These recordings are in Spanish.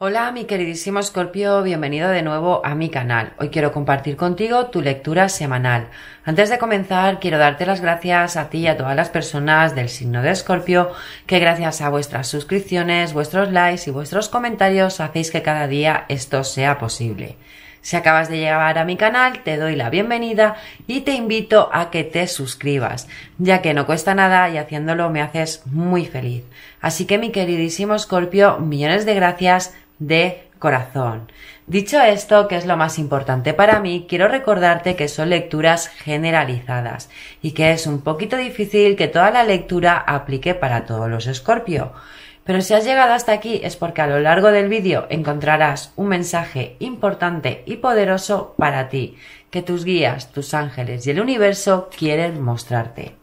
Hola mi queridísimo Scorpio, bienvenido de nuevo a mi canal. Hoy quiero compartir contigo tu lectura semanal. Antes de comenzar, quiero darte las gracias a ti y a todas las personas del signo de Escorpio que gracias a vuestras suscripciones, vuestros likes y vuestros comentarios hacéis que cada día esto sea posible. Si acabas de llegar a mi canal, te doy la bienvenida y te invito a que te suscribas, ya que no cuesta nada y haciéndolo me haces muy feliz. Así que mi queridísimo Scorpio, millones de gracias de corazón. Dicho esto, que es lo más importante para mí, quiero recordarte que son lecturas generalizadas y que es un poquito difícil que toda la lectura aplique para todos los escorpio. Pero si has llegado hasta aquí es porque a lo largo del vídeo encontrarás un mensaje importante y poderoso para ti, que tus guías, tus ángeles y el universo quieren mostrarte.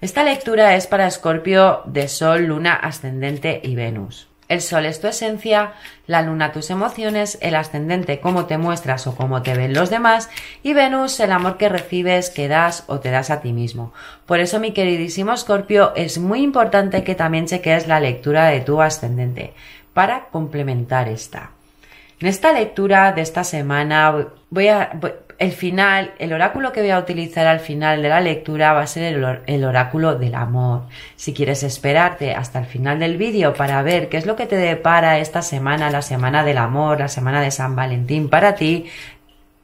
Esta lectura es para escorpio de Sol, Luna, Ascendente y Venus el sol es tu esencia, la luna tus emociones, el ascendente cómo te muestras o cómo te ven los demás y Venus el amor que recibes, que das o te das a ti mismo. Por eso mi queridísimo Escorpio es muy importante que también cheques la lectura de tu ascendente para complementar esta. En esta lectura de esta semana voy a, el final, el oráculo que voy a utilizar al final de la lectura va a ser el, oráculo del amor. Si quieres esperarte hasta el final del vídeo para ver qué es lo que te depara esta semana, la semana del amor, la semana de San Valentín para ti,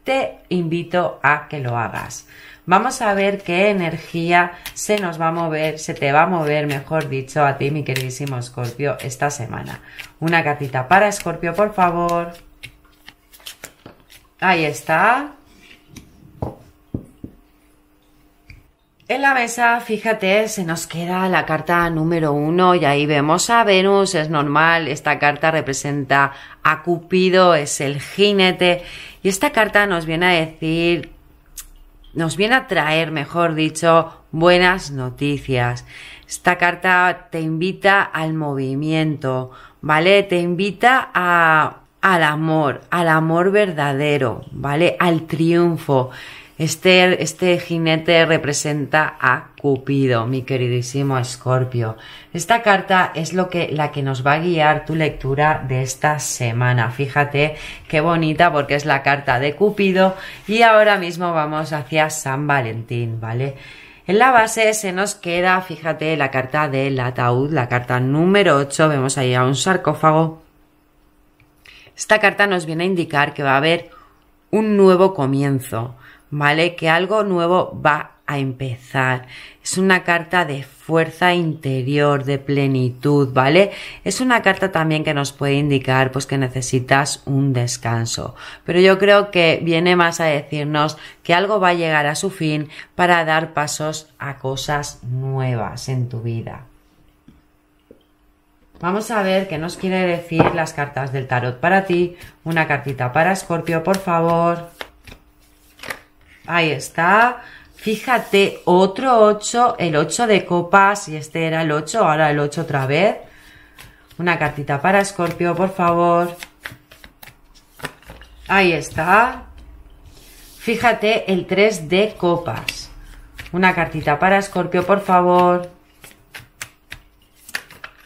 te invito a que lo hagas. Vamos a ver qué energía se nos va a mover, se te va a mover, mejor dicho, a ti, mi queridísimo Escorpio, esta semana. Una cartita para Escorpio, por favor. Ahí está. En la mesa, fíjate, se nos queda la carta número uno y ahí vemos a Venus, es normal, esta carta representa a Cupido, es el jinete y esta carta nos viene a decir, nos viene a traer, mejor dicho, buenas noticias. Esta carta te invita al movimiento, ¿vale? Te invita a, al amor, al amor verdadero, ¿vale? Al triunfo. Este, este jinete representa a Cupido, mi queridísimo Escorpio. Esta carta es lo que, la que nos va a guiar tu lectura de esta semana. Fíjate qué bonita porque es la carta de Cupido y ahora mismo vamos hacia San Valentín, ¿vale? En la base se nos queda, fíjate, la carta del ataúd, la carta número 8, vemos ahí a un sarcófago. Esta carta nos viene a indicar que va a haber un nuevo comienzo, ¿vale? Que algo nuevo va a empezar. Es una carta de fuerza interior, de plenitud, ¿vale? Es una carta también que nos puede indicar pues que necesitas un descanso. Pero yo creo que viene más a decirnos que algo va a llegar a su fin para dar pasos a cosas nuevas en tu vida. Vamos a ver qué nos quiere decir las cartas del tarot para ti. Una cartita para Escorpio, por favor. Ahí está. Fíjate, otro 8, el 8 de copas, y este era el 8, ahora el 8 otra vez. Una cartita para Escorpio, por favor. Ahí está. Fíjate, el 3 de copas. Una cartita para Escorpio, por favor.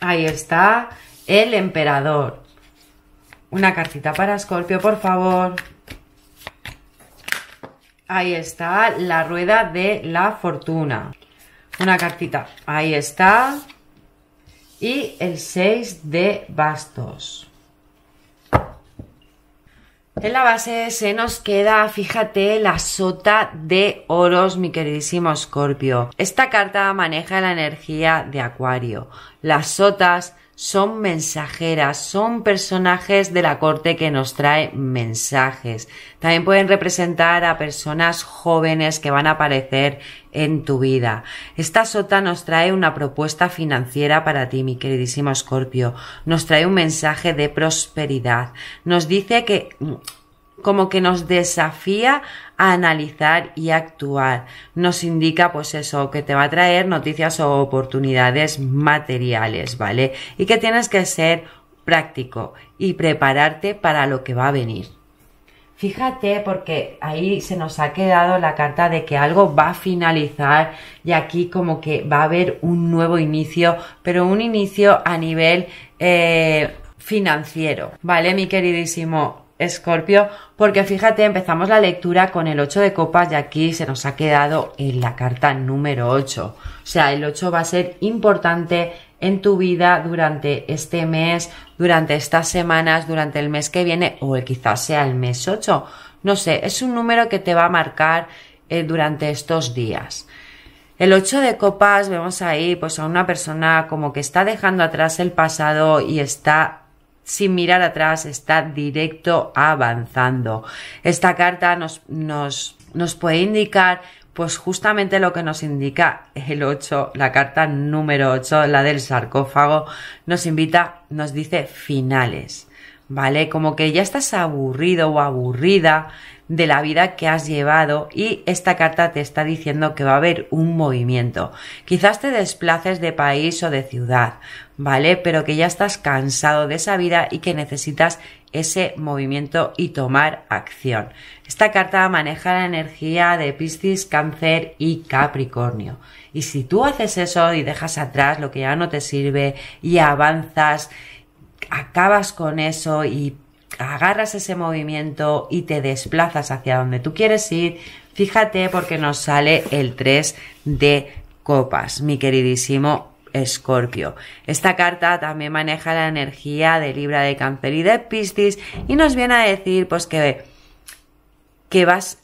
Ahí está. El emperador. Una cartita para Escorpio, por favor. Ahí está, la rueda de la fortuna. Una cartita, ahí está. Y el 6 de bastos. En la base se nos queda, fíjate, la sota de oros, mi queridísimo Escorpio. Esta carta maneja la energía de Acuario. Las sotas son mensajeras, son personajes de la corte que nos trae mensajes. También pueden representar a personas jóvenes que van a aparecer en tu vida. Esta sota nos trae una propuesta financiera para ti, mi queridísimo Escorpio. Nos trae un mensaje de prosperidad. Nos dice que como que nos desafía a analizar y actuar. Nos indica pues eso, que te va a traer noticias o oportunidades materiales, ¿vale? Y que tienes que ser práctico y prepararte para lo que va a venir. Fíjate porque ahí se nos ha quedado la carta de que algo va a finalizar y aquí como que va a haber un nuevo inicio, pero un inicio a nivel eh, financiero, ¿vale, mi queridísimo? Escorpio, porque fíjate, empezamos la lectura con el 8 de copas y aquí se nos ha quedado en la carta número 8. O sea, el 8 va a ser importante en tu vida durante este mes, durante estas semanas, durante el mes que viene o quizás sea el mes 8. No sé, es un número que te va a marcar eh, durante estos días. El 8 de copas vemos ahí pues a una persona como que está dejando atrás el pasado y está sin mirar atrás, está directo avanzando. Esta carta nos, nos, nos puede indicar pues justamente lo que nos indica el 8, la carta número 8, la del sarcófago, nos invita, nos dice finales, ¿vale? Como que ya estás aburrido o aburrida de la vida que has llevado y esta carta te está diciendo que va a haber un movimiento. Quizás te desplaces de país o de ciudad, ¿vale? Pero que ya estás cansado de esa vida y que necesitas ese movimiento y tomar acción. Esta carta maneja la energía de Piscis, Cáncer y Capricornio. Y si tú haces eso y dejas atrás lo que ya no te sirve y avanzas, acabas con eso y agarras ese movimiento y te desplazas hacia donde tú quieres ir, fíjate porque nos sale el 3 de copas, mi queridísimo Escorpio. Esta carta también maneja la energía de Libra de Cáncer y de Piscis y nos viene a decir pues que, que vas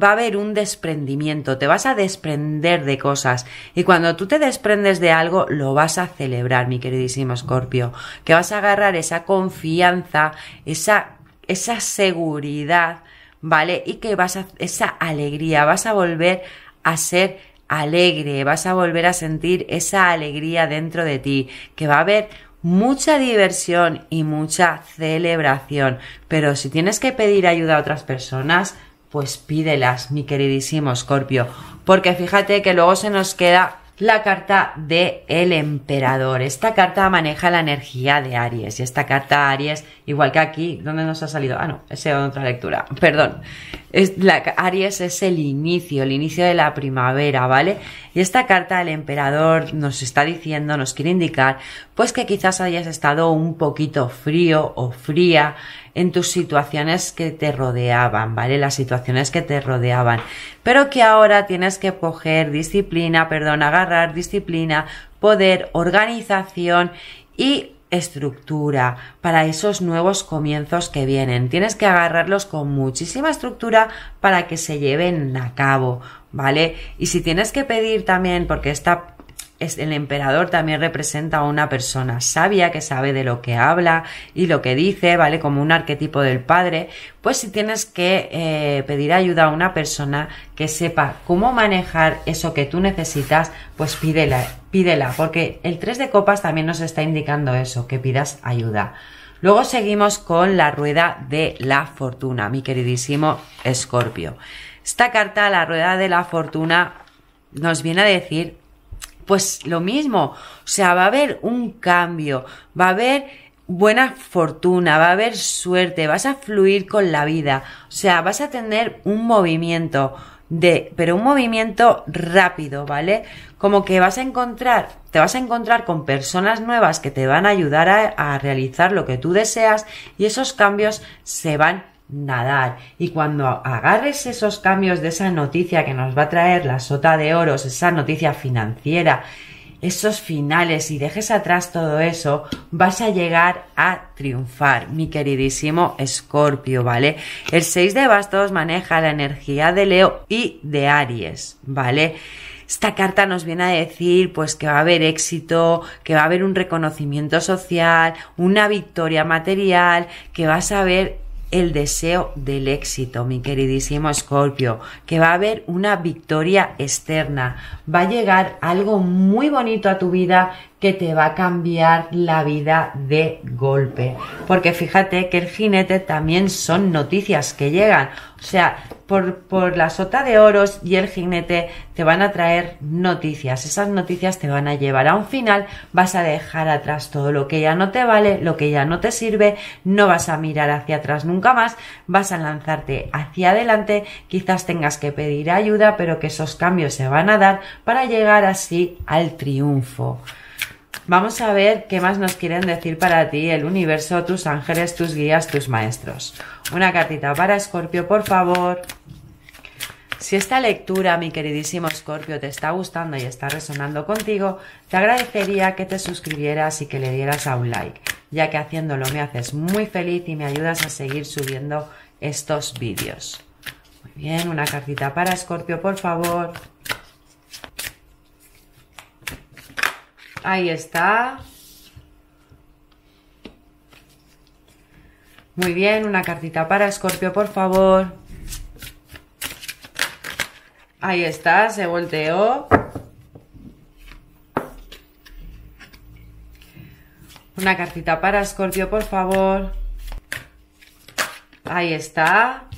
va a haber un desprendimiento, te vas a desprender de cosas y cuando tú te desprendes de algo lo vas a celebrar, mi queridísimo Escorpio, que vas a agarrar esa confianza, esa, esa seguridad, ¿vale? Y que vas a esa alegría, vas a volver a ser alegre, vas a volver a sentir esa alegría dentro de ti, que va a haber mucha diversión y mucha celebración, pero si tienes que pedir ayuda a otras personas, pues pídelas, mi queridísimo Scorpio, porque fíjate que luego se nos queda la carta de el emperador. Esta carta maneja la energía de Aries y esta carta Aries, igual que aquí, ¿dónde nos ha salido? Ah, no, ese es otra lectura, perdón la, Aries es el inicio, el inicio de la primavera, ¿vale? Y esta carta del emperador nos está diciendo, nos quiere indicar, pues que quizás hayas estado un poquito frío o fría en tus situaciones que te rodeaban, ¿vale? Las situaciones que te rodeaban. Pero que ahora tienes que coger disciplina, perdón, agarrar disciplina, poder, organización y estructura para esos nuevos comienzos que vienen. Tienes que agarrarlos con muchísima estructura para que se lleven a cabo, ¿vale? Y si tienes que pedir también, porque esta el emperador también representa a una persona sabia que sabe de lo que habla y lo que dice, ¿vale? Como un arquetipo del padre, pues si tienes que eh, pedir ayuda a una persona que sepa cómo manejar eso que tú necesitas, pues pídela, pídela, porque el 3 de copas también nos está indicando eso, que pidas ayuda. Luego seguimos con la rueda de la fortuna, mi queridísimo Escorpio. Esta carta, la rueda de la fortuna, nos viene a decir pues lo mismo, o sea, va a haber un cambio, va a haber buena fortuna, va a haber suerte, vas a fluir con la vida, o sea, vas a tener un movimiento de, pero un movimiento rápido, ¿vale? Como que vas a encontrar, te vas a encontrar con personas nuevas que te van a ayudar a, a realizar lo que tú deseas y esos cambios se van nadar. Y cuando agarres esos cambios de esa noticia que nos va a traer la sota de oros, esa noticia financiera, esos finales y dejes atrás todo eso, vas a llegar a triunfar, mi queridísimo Escorpio, ¿vale? El 6 de bastos maneja la energía de Leo y de Aries, ¿vale? Esta carta nos viene a decir pues que va a haber éxito, que va a haber un reconocimiento social, una victoria material, que vas a ver el deseo del éxito, mi queridísimo Escorpio, que va a haber una victoria externa, va a llegar algo muy bonito a tu vida que te va a cambiar la vida de golpe. Porque fíjate que el jinete también son noticias que llegan. O sea, por, por, la sota de oros y el jinete te van a traer noticias. Esas noticias te van a llevar a un final. Vas a dejar atrás todo lo que ya no te vale, lo que ya no te sirve. No vas a mirar hacia atrás nunca más. Vas a lanzarte hacia adelante. Quizás tengas que pedir ayuda, pero que esos cambios se van a dar para llegar así al triunfo. Vamos a ver qué más nos quieren decir para ti el universo, tus ángeles, tus guías, tus maestros. Una cartita para Escorpio, por favor. Si esta lectura, mi queridísimo Escorpio, te está gustando y está resonando contigo, te agradecería que te suscribieras y que le dieras a un like, ya que haciéndolo me haces muy feliz y me ayudas a seguir subiendo estos vídeos. Muy bien, una cartita para Escorpio, por favor. Ahí está. Muy bien, una cartita para Scorpio, por favor. Ahí está, se volteó. Una cartita para Scorpio, por favor. Ahí está.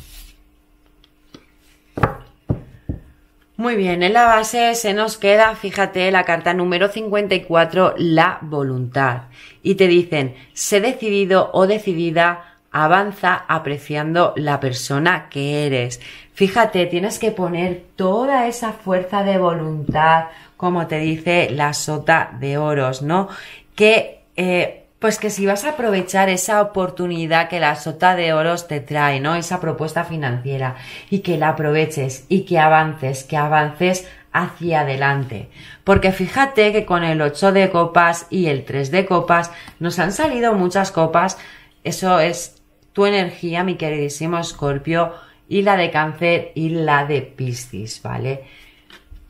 Muy bien, en la base se nos queda, fíjate, la carta número 54, la voluntad. Y te dicen, sé decidido o decidida, avanza apreciando la persona que eres. Fíjate, tienes que poner toda esa fuerza de voluntad, como te dice la sota de oros, ¿no? Que eh, pues que si vas a aprovechar esa oportunidad que la sota de oros te trae, ¿no? Esa propuesta financiera y que la aproveches y que avances, que avances hacia adelante. Porque fíjate que con el 8 de copas y el 3 de copas nos han salido muchas copas. Eso es tu energía, mi queridísimo Escorpio, y la de cáncer y la de Piscis, ¿vale?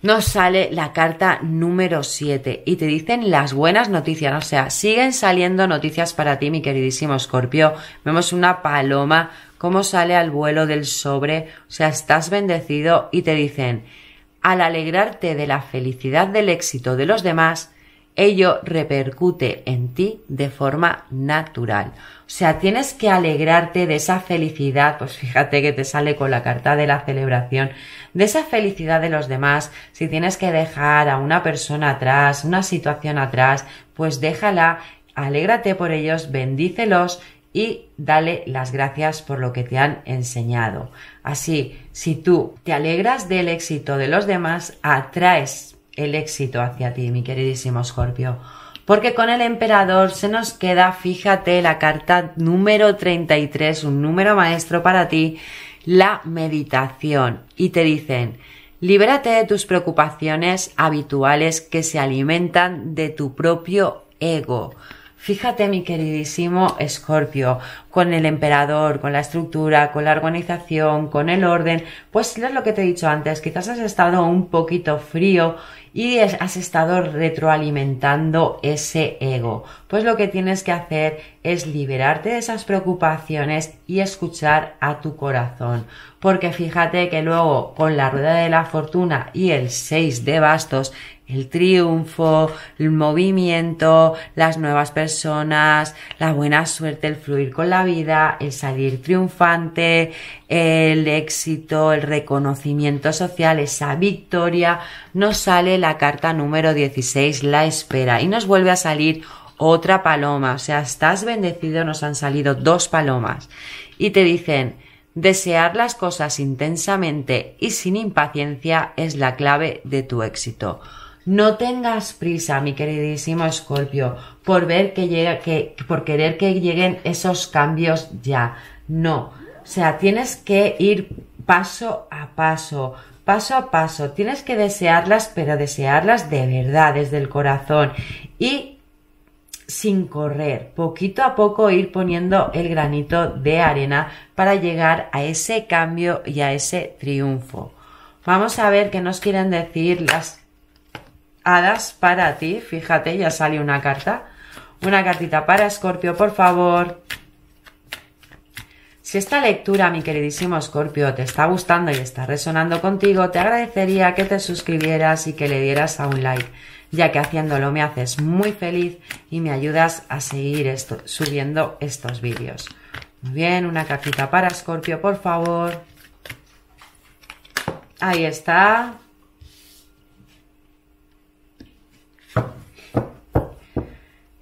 nos sale la carta número 7 y te dicen las buenas noticias, o sea, siguen saliendo noticias para ti, mi queridísimo Escorpio. Vemos una paloma, cómo sale al vuelo del sobre, o sea, estás bendecido y te dicen, al alegrarte de la felicidad del éxito de los demás, ello repercute en ti de forma natural. O sea, tienes que alegrarte de esa felicidad, pues fíjate que te sale con la carta de la celebración, de esa felicidad de los demás. Si tienes que dejar a una persona atrás, una situación atrás, pues déjala, alégrate por ellos, bendícelos y dale las gracias por lo que te han enseñado. Así, si tú te alegras del éxito de los demás, atraes el éxito hacia ti, mi queridísimo Scorpio, Porque con el emperador se nos queda, fíjate, la carta número 33, un número maestro para ti, la meditación. Y te dicen, libérate de tus preocupaciones habituales que se alimentan de tu propio ego. Fíjate, mi queridísimo Escorpio, con el emperador, con la estructura, con la organización, con el orden, pues es lo que te he dicho antes, quizás has estado un poquito frío y has estado retroalimentando ese ego. Pues lo que tienes que hacer es liberarte de esas preocupaciones y escuchar a tu corazón. Porque fíjate que luego con la rueda de la fortuna y el 6 de bastos el triunfo, el movimiento, las nuevas personas, la buena suerte, el fluir con la vida, el salir triunfante, el éxito, el reconocimiento social, esa victoria, nos sale la carta número 16, la espera, y nos vuelve a salir otra paloma, o sea, estás bendecido, nos han salido dos palomas, y te dicen, Desear las cosas intensamente y sin impaciencia es la clave de tu éxito. No tengas prisa, mi queridísimo Escorpio, por ver que llega, que, por querer que lleguen esos cambios ya. No. O sea, tienes que ir paso a paso, paso a paso. Tienes que desearlas, pero desearlas de verdad, desde el corazón. Y sin correr, poquito a poco ir poniendo el granito de arena para llegar a ese cambio y a ese triunfo. Vamos a ver qué nos quieren decir las hadas para ti. Fíjate, ya sale una carta. Una cartita para Escorpio, por favor. Si esta lectura, mi queridísimo Escorpio, te está gustando y está resonando contigo, te agradecería que te suscribieras y que le dieras a un like, ya que haciéndolo me haces muy feliz y me ayudas a seguir esto, subiendo estos vídeos. Muy bien, una cartita para Escorpio, por favor. Ahí está.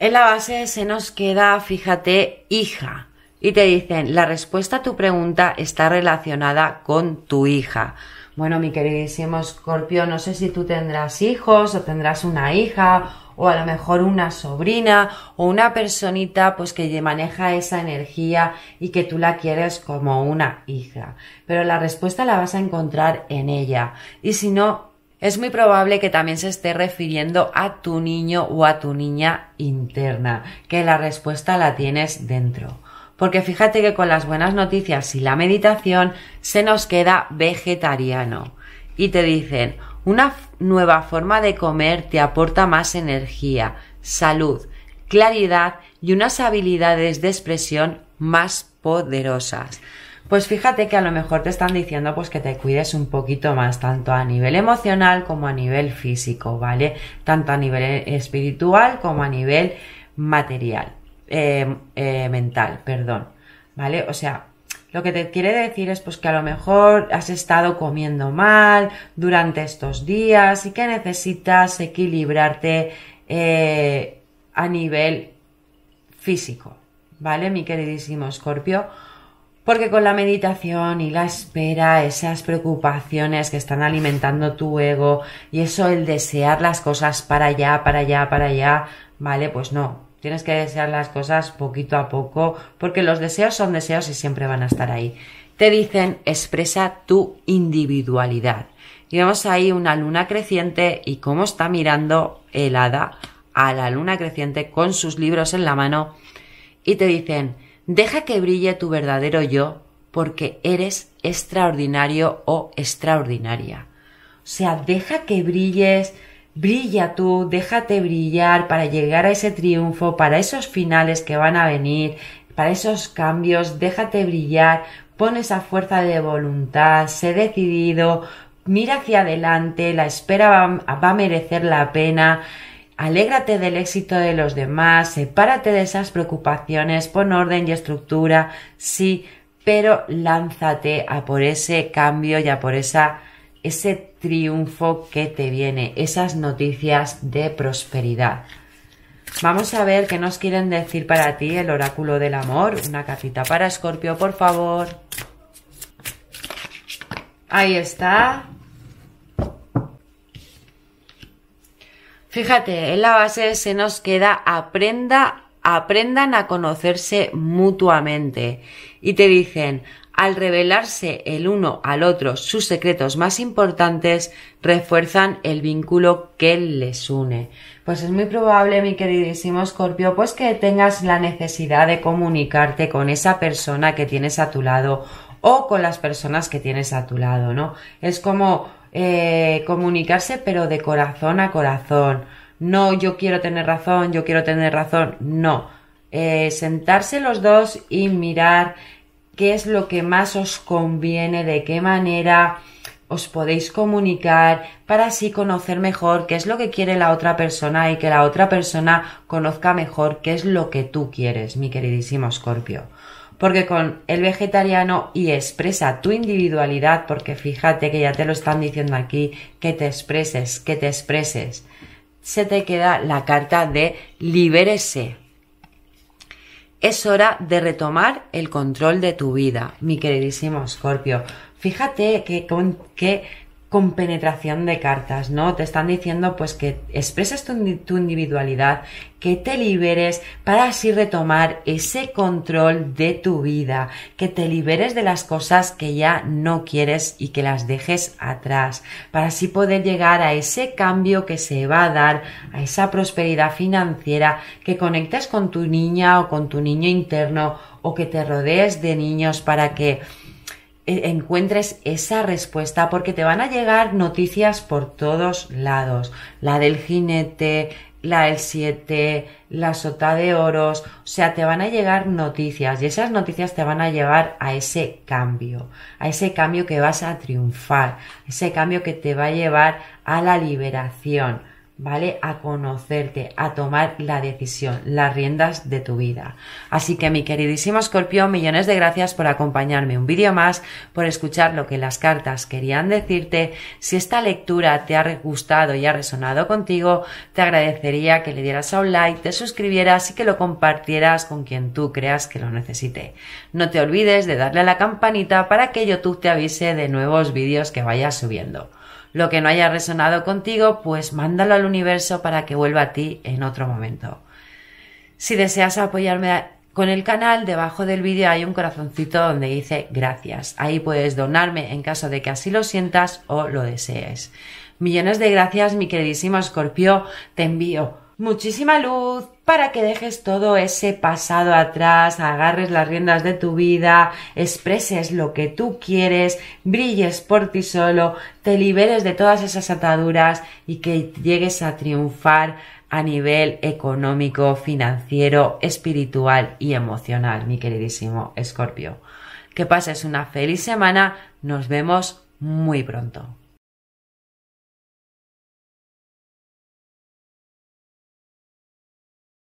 En la base se nos queda, fíjate, hija. Y te dicen, la respuesta a tu pregunta está relacionada con tu hija. Bueno, mi queridísimo Scorpio, no sé si tú tendrás hijos o tendrás una hija o a lo mejor una sobrina o una personita pues que maneja esa energía y que tú la quieres como una hija. Pero la respuesta la vas a encontrar en ella. Y si no, es muy probable que también se esté refiriendo a tu niño o a tu niña interna, que la respuesta la tienes dentro. Porque fíjate que con las buenas noticias y la meditación se nos queda vegetariano. Y te dicen, una nueva forma de comer te aporta más energía, salud, claridad y unas habilidades de expresión más poderosas. Pues fíjate que a lo mejor te están diciendo pues que te cuides un poquito más, tanto a nivel emocional como a nivel físico, ¿vale? Tanto a nivel eh, espiritual como a nivel material, eh, eh, mental, perdón, ¿vale? O sea, lo que te quiere decir es pues que a lo mejor has estado comiendo mal durante estos días y que necesitas equilibrarte a nivel físico, ¿vale? Mi queridísimo Escorpio porque con la meditación y la espera, esas preocupaciones que están alimentando tu ego y eso el desear las cosas para allá, para allá, para allá, vale, pues no. Tienes que desear las cosas poquito a poco porque los deseos son deseos y siempre van a estar ahí. Te dicen expresa tu individualidad. Y vemos ahí una luna creciente y cómo está mirando el hada a la luna creciente con sus libros en la mano y te dicen Deja que brille tu verdadero yo porque eres extraordinario o extraordinaria. O sea, deja que brilles, brilla tú, déjate brillar para llegar a ese triunfo, para esos finales que van a venir, para esos cambios, déjate brillar, pon esa fuerza de voluntad, sé decidido, mira hacia adelante, la espera va, va a merecer la pena, Alégrate del éxito de los demás, sepárate de esas preocupaciones, pon orden y estructura, sí, pero lánzate a por ese cambio y a por esa, ese triunfo que te viene, esas noticias de prosperidad. Vamos a ver qué nos quieren decir para ti el oráculo del amor. Una cartita para Escorpio, por favor. Ahí está. Fíjate, en la base se nos queda aprenda, aprendan a conocerse mutuamente. Y te dicen, al revelarse el uno al otro sus secretos más importantes, refuerzan el vínculo que les une. Pues es muy probable, mi queridísimo Scorpio, pues que tengas la necesidad de comunicarte con esa persona que tienes a tu lado o con las personas que tienes a tu lado, ¿no? Es como eh, comunicarse pero de corazón a corazón. No, yo quiero tener razón, yo quiero tener razón. No. Eh, sentarse los dos y mirar qué es lo que más os conviene, de qué manera os podéis comunicar para así conocer mejor qué es lo que quiere la otra persona y que la otra persona conozca mejor qué es lo que tú quieres, mi queridísimo Scorpio porque con el vegetariano y expresa tu individualidad, porque fíjate que ya te lo están diciendo aquí, que te expreses, que te expreses, se te queda la carta de libérese. Es hora de retomar el control de tu vida, mi queridísimo Scorpio. Fíjate que, con, que con penetración de cartas, ¿no? Te están diciendo pues que expreses tu, individualidad, que te liberes para así retomar ese control de tu vida, que te liberes de las cosas que ya no quieres y que las dejes atrás, para así poder llegar a ese cambio que se va a dar, a esa prosperidad financiera, que conectes con tu niña o con tu niño interno o que te rodees de niños para que eh, encuentres esa respuesta porque te van a llegar noticias por todos lados. La del jinete, la del 7, la sota de oros, o sea, te van a llegar noticias y esas noticias te van a llevar a ese cambio, a ese cambio que vas a triunfar, ese cambio que te va a llevar a la liberación, ¿vale? A conocerte, a tomar la decisión, las riendas de tu vida. Así que mi queridísimo Escorpio, millones de gracias por acompañarme un vídeo más, por escuchar lo que las cartas querían decirte. Si esta lectura te ha gustado y ha resonado contigo, te agradecería que le dieras a un like, te suscribieras y que lo compartieras con quien tú creas que lo necesite. No te olvides de darle a la campanita para que YouTube te avise de nuevos vídeos que vayas subiendo. Lo que no haya resonado contigo, pues mándalo al universo para que vuelva a ti en otro momento. Si deseas apoyarme con el canal, debajo del vídeo hay un corazoncito donde dice gracias. Ahí puedes donarme en caso de que así lo sientas o lo desees. Millones de gracias, mi queridísimo Escorpio. Te envío muchísima luz para que dejes todo ese pasado atrás, agarres las riendas de tu vida, expreses lo que tú quieres, brilles por ti solo, te liberes de todas esas ataduras y que llegues a triunfar a nivel económico, financiero, espiritual y emocional, mi queridísimo Escorpio. Que pases una feliz semana, nos vemos muy pronto.